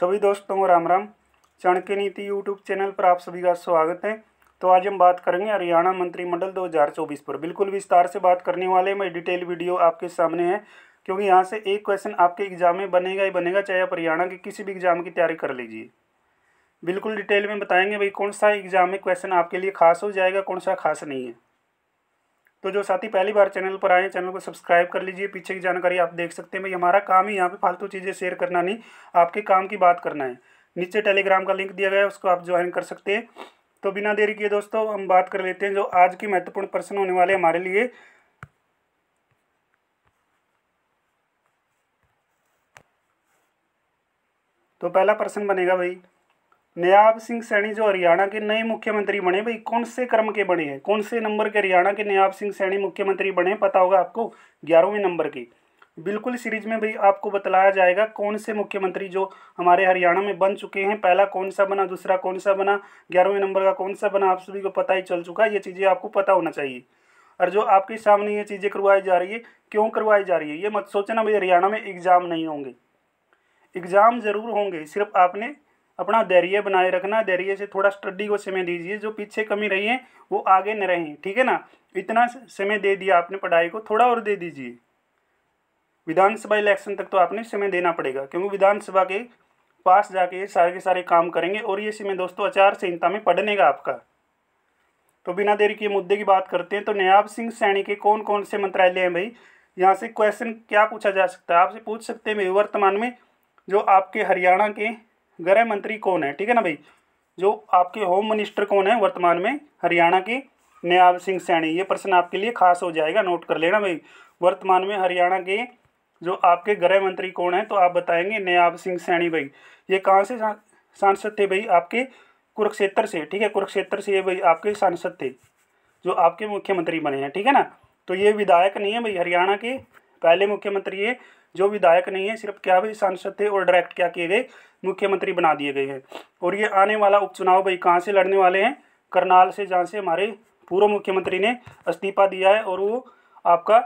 सभी दोस्तों को राम राम चाणक्य नीति यूट्यूब चैनल पर आप सभी का स्वागत है तो आज हम बात करेंगे हरियाणा मंत्रिमंडल 2024 पर बिल्कुल विस्तार से बात करने वाले मैं डिटेल वीडियो आपके सामने है क्योंकि यहाँ से एक क्वेश्चन आपके एग्जाम में बनेगा ही बनेगा चाहे आप हरियाणा के किसी भी एग्जाम की तैयारी कर लीजिए बिल्कुल डिटेल में बताएंगे भाई कौन सा एग्जाम में क्वेश्चन आपके लिए खास हो जाएगा कौन सा खास नहीं है तो जो साथी पहली बार चैनल पर आए चैनल को सब्सक्राइब कर लीजिए पीछे की जानकारी आप देख सकते हैं भाई हमारा काम ही यहाँ पे फालतू चीज़ें शेयर करना नहीं आपके काम की बात करना है नीचे टेलीग्राम का लिंक दिया गया है उसको आप ज्वाइन कर सकते हैं तो बिना देरी किए दोस्तों हम बात कर लेते हैं जो आज के महत्वपूर्ण प्रश्न होने वाले हमारे लिए तो पहला प्रश्न बनेगा भाई नयाब सिंह सैनी जो हरियाणा के नए मुख्यमंत्री बने भाई कौन से क्रम के बने हैं कौन से नंबर के हरियाणा के नयाब सिंह सैनी मुख्यमंत्री बने पता होगा आपको ग्यारहवें नंबर के बिल्कुल सीरीज में भाई आपको बतलाया जाएगा कौन से मुख्यमंत्री जो हमारे हरियाणा में बन चुके हैं पहला कौन सा बना दूसरा कौन सा बना ग्यारहवें नंबर का कौन सा बना आप सभी को पता ही चल चुका है ये चीज़ें आपको पता होना चाहिए और जो आपके सामने ये चीज़ें करवाई जा रही है क्यों करवाई जा रही है ये मत सोचना भाई हरियाणा में एग्ज़ाम नहीं होंगे एग्ज़ाम ज़रूर होंगे सिर्फ आपने अपना धैर्य बनाए रखना धैर्य से थोड़ा स्टडी को समय दीजिए जो पीछे कमी रही है वो आगे न रहें ठीक है ना इतना समय दे दिया आपने पढ़ाई को थोड़ा और दे दीजिए विधानसभा इलेक्शन तक तो आपने समय देना पड़ेगा क्योंकि विधानसभा के पास जाके ये सारे के सारे काम करेंगे और ये समय दोस्तों आचार संहिता में पढ़ने का आपका तो बिना देरी के मुद्दे की बात करते हैं तो नयाब सिंह सैनी के कौन कौन से मंत्रालय हैं भाई यहाँ से क्वेश्चन क्या पूछा जा सकता है आपसे पूछ सकते हैं भाई वर्तमान में जो आपके हरियाणा के गृह मंत्री कौन है ठीक है ना भाई जो आपके होम मिनिस्टर कौन है वर्तमान में हरियाणा के नयाब सिंह सैनी ये प्रश्न आपके लिए खास हो जाएगा नोट कर लेना भाई वर्तमान में हरियाणा के जो आपके गृह मंत्री कौन है तो आप बताएंगे नयाब सिंह सैनी भाई ये कहाँ से सांसद थे भाई आपके कुरुक्षेत्र से ठीक है कुरुक्षेत्र से ये भाई आपके सांसद थे जो आपके मुख्यमंत्री बने हैं ठीक है ना तो ये विधायक नहीं है भाई हरियाणा के पहले मुख्यमंत्री है जो विधायक नहीं है सिर्फ क्या भी सांसद थे और डायरेक्ट क्या किए गए मुख्यमंत्री बना दिए गए हैं और ये आने वाला उपचुनाव भाई कहाँ से लड़ने वाले हैं करनाल से जहाँ से हमारे पूर्व मुख्यमंत्री ने इस्तीफा दिया है और वो आपका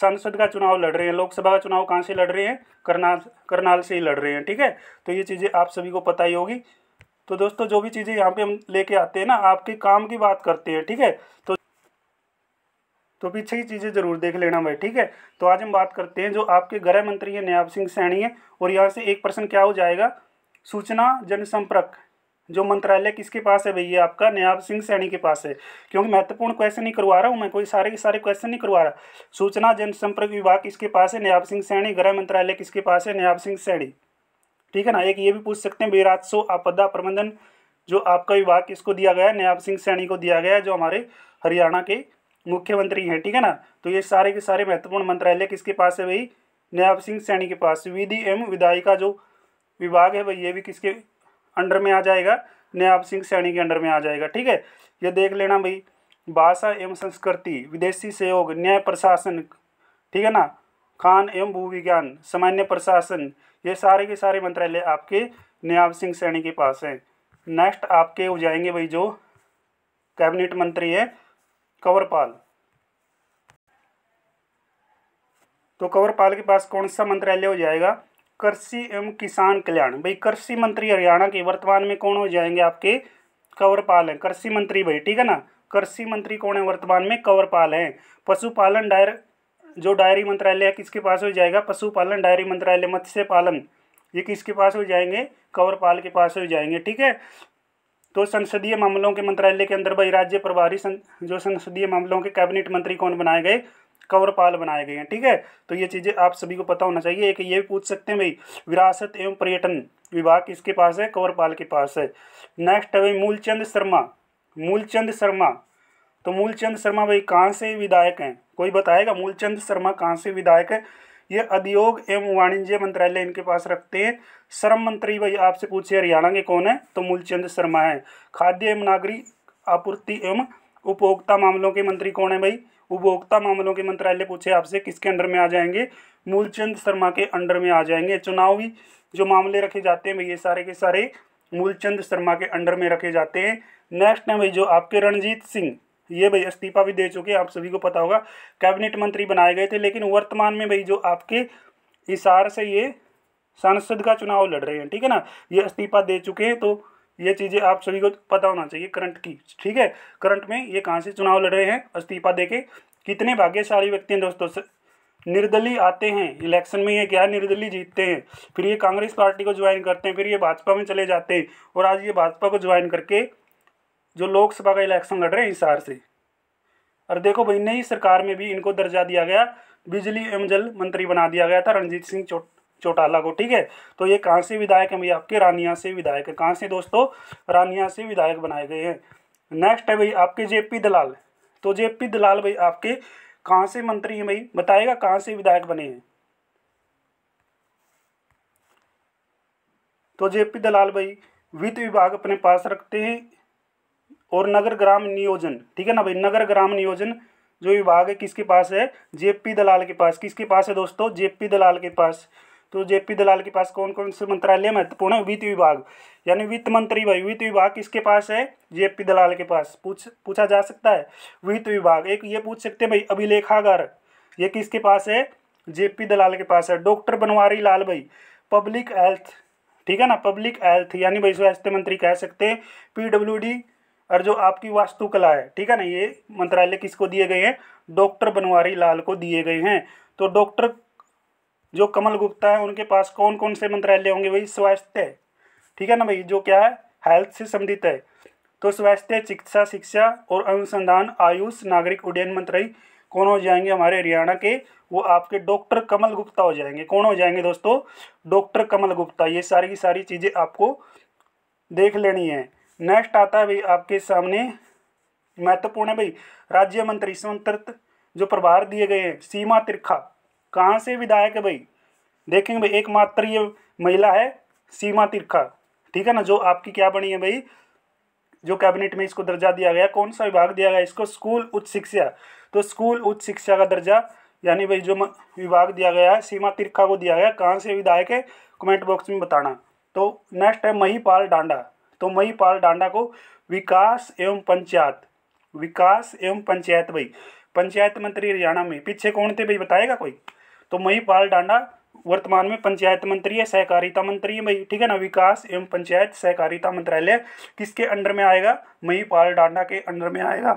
सांसद का चुनाव लड़ रहे हैं लोकसभा का चुनाव कहाँ से लड़ रहे हैं करनाल करनाल से ही लड़ रहे हैं ठीक है तो ये चीज़ें आप सभी को पता ही होगी तो दोस्तों जो भी चीज़ें यहाँ पे हम लेके आते हैं ना आपके काम की बात करते हैं ठीक है तो तो पीछे की चीज़ें जरूर देख लेना भाई ठीक है तो आज हम बात करते हैं जो आपके गृह मंत्री हैं नयाब सिंह सैनी है और यहाँ से एक प्रश्न क्या हो जाएगा सूचना जनसंपर्क जो मंत्रालय किसके पास है भैया आपका नयाब सिंह सैनी के पास है क्योंकि महत्वपूर्ण क्वेश्चन नहीं करवा रहा हूँ मैं कोई सारे के सारे क्वेश्चन नहीं करवा रहा सूचना जनसंपर्क विभाग किसके पास है नयाब सिंह सैनी गृह मंत्रालय किसके पास है नयाब सिंह सैनी ठीक है ना एक ये भी पूछ सकते हैं बेराजसो आपदा प्रबंधन जो आपका विभाग किसको दिया गया है नयाब सिंह सैनी को दिया गया है जो हमारे हरियाणा के मुख्यमंत्री हैं ठीक है ना तो ये सारे के सारे महत्वपूर्ण मंत्रालय किसके पास है भाई नायब सिंह सैनी के पास विधि एवं विधायी का जो विभाग है भाई ये भी किसके अंडर में आ जाएगा नायब सिंह सैनी के अंडर में आ जाएगा ठीक है ये देख लेना भाई भाषा एवं संस्कृति विदेशी सहयोग न्याय प्रशासन ठीक है ना खान एवं भूविज्ञान सामान्य प्रशासन ये सारे के सारे मंत्रालय आपके नायब सिंह सैनी के पास हैं नेक्स्ट आपके हो जाएंगे भाई जो कैबिनेट मंत्री है कंवरपाल तो कंवरपाल के पास कौन सा मंत्रालय हो जाएगा कृषि एवं किसान कल्याण भाई कृषि मंत्री हरियाणा के वर्तमान में कौन हो जाएंगे आपके कंवरपाल हैं कृषि मंत्री भाई ठीक है ना कृषि मंत्री कौन है वर्तमान में कंवरपाल हैं पशुपालन डायर जो डायरी मंत्रालय है किसके पास हो जाएगा पशुपालन डायरी मंत्रालय मत्स्य पालन ये किसके पास हो जाएंगे कंवरपाल के पास हो जाएंगे ठीक है तो संसदीय मामलों के मंत्रालय के अंदर भाई राज्य प्रभारी सं, जो संसदीय मामलों के कैबिनेट मंत्री कौन बनाए गए कंवरपाल बनाए गए हैं ठीक है तो ये चीज़ें आप सभी को पता होना चाहिए एक ये भी पूछ सकते हैं भाई विरासत एवं पर्यटन विभाग किसके पास है कंवरपाल के पास है नेक्स्ट है भाई मूलचंद शर्मा मूलचंद शर्मा तो मूलचंद शर्मा भाई कहाँ से विधायक हैं कोई बताएगा मूलचंद शर्मा कहाँ से विधायक है ये उद्योग एवं वाणिज्य मंत्रालय इनके पास रखते हैं श्रम मंत्री भाई आपसे पूछे हरियाणा के कौन है तो मूलचंद शर्मा है खाद्य एवं नागरिक आपूर्ति एवं उपभोक्ता मामलों के मंत्री कौन है भाई उपभोक्ता मामलों के मंत्रालय पूछे आपसे किसके अंडर में आ जाएंगे मूलचंद शर्मा के अंडर में आ जाएंगे चुनावी जो मामले रखे जाते हैं भाई ये सारे के सारे मूलचंद शर्मा के अंडर में रखे जाते हैं नेक्स्ट है भाई जो आपके रणजीत सिंह ये भाई इस्तीफा भी दे चुके आप सभी को पता होगा कैबिनेट मंत्री बनाए गए थे लेकिन वर्तमान में भाई जो आपके इशार से ये सांसद का चुनाव लड़ रहे हैं ठीक है ना ये इस्तीफा दे चुके हैं तो ये चीज़ें आप सभी को पता होना चाहिए करंट की ठीक है करंट में ये कहाँ से चुनाव लड़ रहे हैं इस्तीफा दे के कितने भाग्यशाली व्यक्ति हैं दोस्तों निर्दलीय आते हैं इलेक्शन में ये क्या निर्दलीय जीतते हैं फिर ये कांग्रेस पार्टी को ज्वाइन करते हैं फिर ये भाजपा में चले जाते हैं और आज ये भाजपा को ज्वाइन करके जो लोकसभा का इलेक्शन लड़ रहे हैं हिसार से और देखो भाई नई सरकार में भी इनको दर्जा दिया गया बिजली एवं जल मंत्री बना दिया गया था रणजीत सिंह चौटाला को ठीक है तो ये कहाँ से विधायक है भाई आपके रानिया से विधायक है कहाँ से दोस्तों रानिया से विधायक बनाए गए हैं नेक्स्ट है भाई आपके जेपी दलाल तो जेपी दलाल भाई आपके कहाँ से मंत्री हैं भाई बताएगा कहाँ से विधायक बने हैं तो जेपी दलाल भाई वित्त विभाग अपने पास रखते हैं और नगर ग्राम नियोजन ठीक है ना भाई नगर ग्राम नियोजन जो विभाग है किसके पास है जेपी दलाल के पास किसके पास है दोस्तों जेपी दलाल के पास तो जेपी दलाल के पास कौन कौन से मंत्रालय महत्वपूर्ण है वित्त विभाग यानी वित्त मंत्री भाई वित्त विभाग किसके पास है जेपी दलाल के पास पूछ पूछा जा सकता है वित्त विभाग एक ये पूछ सकते हैं भाई अभिलेखागार ये किसके पास है जेपी दलाल के पास है डॉक्टर बनवारी लाल भाई पब्लिक हेल्थ ठीक है ना पब्लिक हेल्थ यानी भाई स्वास्थ्य मंत्री कह सकते हैं पीडब्ल्यूडी और जो आपकी वास्तुकला है ठीक है ना ये मंत्रालय किसको दिए गए हैं डॉक्टर बनवारी लाल को दिए गए हैं तो डॉक्टर जो कमल गुप्ता है उनके पास कौन कौन से मंत्रालय होंगे भाई स्वास्थ्य ठीक है ना भाई जो क्या है हेल्थ से संबंधित है तो स्वास्थ्य चिकित्सा शिक्षा और अनुसंधान आयुष नागरिक उड्डयन मंत्री कौन हो जाएंगे हमारे हरियाणा के वो आपके डॉक्टर कमल गुप्ता हो जाएंगे कौन हो जाएंगे दोस्तों डॉक्टर कमल गुप्ता ये सारी की सारी चीज़ें आपको देख लेनी है नेक्स्ट आता है भाई आपके सामने महत्वपूर्ण है भाई राज्य मंत्री स्वतंत्र जो प्रभार दिए गए हैं सीमा तिरखा कहाँ से विधायक है भाई देखेंगे भाई एकमात्र ये महिला है सीमा तिरखा ठीक है ना जो आपकी क्या बनी है भाई जो कैबिनेट में इसको दर्जा दिया गया कौन सा विभाग दिया गया इसको स्कूल उच्च शिक्षा तो स्कूल उच्च शिक्षा का दर्जा यानी भाई जो विभाग दिया गया है सीमा तिरखा को दिया गया कहाँ से विधायक है कमेंट बॉक्स में बताना तो नेक्स्ट है महीपाल डांडा तो मई पाल डांडा को विकास एवं पंचायत विकास एवं पंचायत भाई पंचायत मंत्री हरियाणा में पीछे कौन थे भाई बताएगा कोई तो मई पाल डांडा वर्तमान में पंचायत मंत्री है सहकारिता मंत्री है भाई ठीक है ना विकास एवं पंचायत सहकारिता मंत्रालय किसके अंडर में आएगा मई पाल डांडा के अंडर में आएगा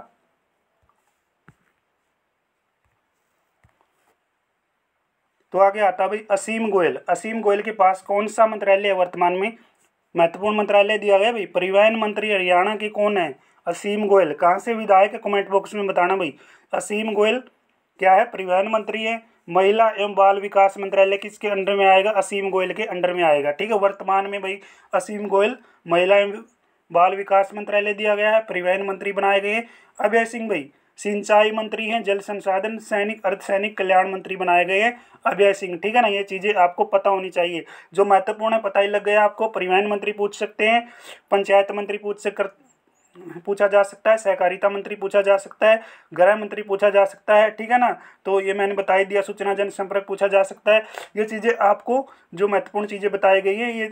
तो आगे आता भाई असीम गोयल असीम गोयल के पास कौन सा मंत्रालय है वर्तमान में महत्वपूर्ण मंत्रालय दिया गया भाई परिवहन मंत्री हरियाणा के कौन है असीम गोयल कहाँ से विधायक है कमेंट बॉक्स में बताना भाई असीम गोयल क्या है परिवहन मंत्री है महिला एवं बाल विकास मंत्रालय किसके अंडर में आएगा असीम गोयल के अंडर में आएगा ठीक है वर्तमान में भाई असीम गोयल महिला एवं बाल विकास मंत्रालय दिया गया है परिवहन मंत्री बनाए गए अभय सिंह भाई सिंचाई मंत्री हैं जल संसाधन सैनिक अर्धसैनिक कल्याण मंत्री बनाए गए हैं अभय सिंह ठीक है ना ये चीज़ें आपको पता होनी चाहिए जो महत्वपूर्ण है पता ही लग गया आपको परिवहन मंत्री पूछ सकते हैं पंचायत मंत्री पूछ से कर पूछा जा सकता है सहकारिता मंत्री पूछा जा सकता है गृह मंत्री पूछा जा सकता है ठीक है ना तो ये मैंने बताई दिया सूचना जनसंपर्क पूछा जा सकता है ये चीज़ें आपको जो महत्वपूर्ण चीज़ें बताई गई हैं ये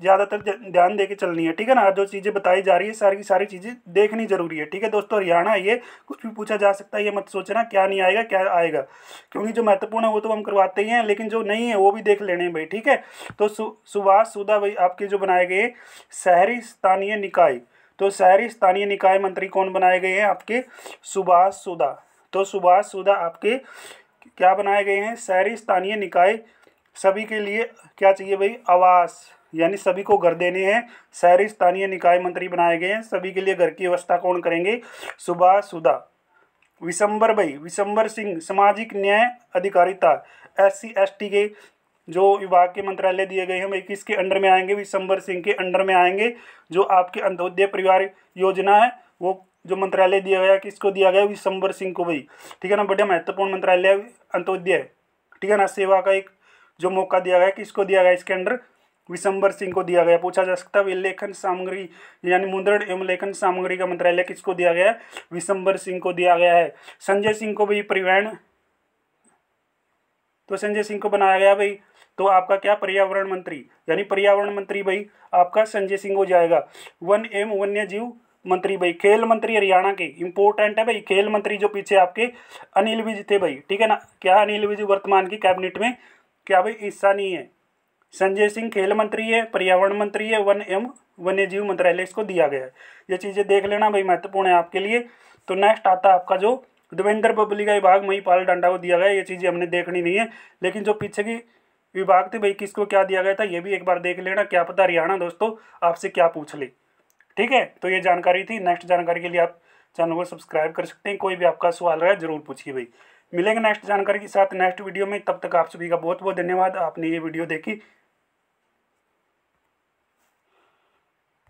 ज़्यादातर ध्यान दे के चलनी है ठीक है ना जो चीज़ें बताई जा रही है सारी की सारी चीज़ें देखनी जरूरी है ठीक है दोस्तों हरियाणा ये कुछ भी पूछा जा सकता है ये मत सोचना क्या नहीं आएगा क्या आएगा क्योंकि जो महत्वपूर्ण है वो तो हम करवाते ही हैं लेकिन जो नहीं है वो भी देख लेने भाई ठीक है तो सु, सुभाष सुधा भाई आपके जो बनाए गए शहरी स्थानीय निकाय तो शहरी स्थानीय निकाय मंत्री कौन बनाए गए हैं आपके सुभाष सुधा तो सुभाष सुधा आपके क्या बनाए गए हैं शहरी स्थानीय निकाय सभी के लिए क्या चाहिए भाई आवास यानी सभी को घर देने हैं शहरी स्थानीय निकाय मंत्री बनाए गए हैं सभी के लिए घर की व्यवस्था कौन करेंगे सुभाष सुधा विशंबर भाई विशंबर सिंह सामाजिक न्याय अधिकारिता एस सी के जो विभाग के मंत्रालय दिए गए हैं वही किसके अंडर में आएंगे विशंबर सिंह के अंडर में आएंगे जो आपके अंत्योदय परिवार योजना है वो जो मंत्रालय दिया गया किसको दिया गया विशंबर सिंह को भाई ठीक है ना बड़े महत्वपूर्ण मंत्रालय अंत्योदय ठीक है ना सेवा का एक जो मौका दिया गया किसको दिया गया इसके अंडर विशंबर सिंह को दिया गया पूछा जा सकता है लेखन सामग्री यानी मुद्रण एवं लेखन सामग्री का मंत्रालय किसको दिया गया है विशंबर सिंह को दिया गया है संजय सिंह को भी परिवहन तो संजय सिंह को बनाया गया भाई तो आपका क्या पर्यावरण मंत्री यानी पर्यावरण मंत्री भाई आपका संजय सिंह हो जाएगा वन एवं वन्य जीव मंत्री भाई खेल मंत्री हरियाणा के इंपोर्टेंट है भाई खेल मंत्री जो पीछे आपके अनिल विज थे भाई ठीक है ना क्या अनिल विज वर्तमान की कैबिनेट में क्या भाई हिस्सा नहीं है संजय सिंह खेल मंत्री है पर्यावरण मंत्री है वन एवं वन्य जीव मंत्रालय इसको दिया गया है ये चीज़ें देख लेना भाई महत्वपूर्ण है आपके लिए तो नेक्स्ट आता है आपका जो देवेंद्र बबली का विभाग पाल डांडा को दिया गया ये चीज़ें हमने देखनी नहीं है लेकिन जो पीछे की विभाग थे भाई किसको क्या दिया गया था ये भी एक बार देख लेना क्या पता हरियाणा दोस्तों आपसे क्या पूछ ले ठीक है तो ये जानकारी थी नेक्स्ट जानकारी के लिए आप चैनल को सब्सक्राइब कर सकते हैं कोई भी आपका सवाल रहा जरूर पूछिए भाई मिलेंगे नेक्स्ट जानकारी के साथ नेक्स्ट वीडियो में तब तक आप सभी का बहुत बहुत धन्यवाद आपने ये वीडियो देखी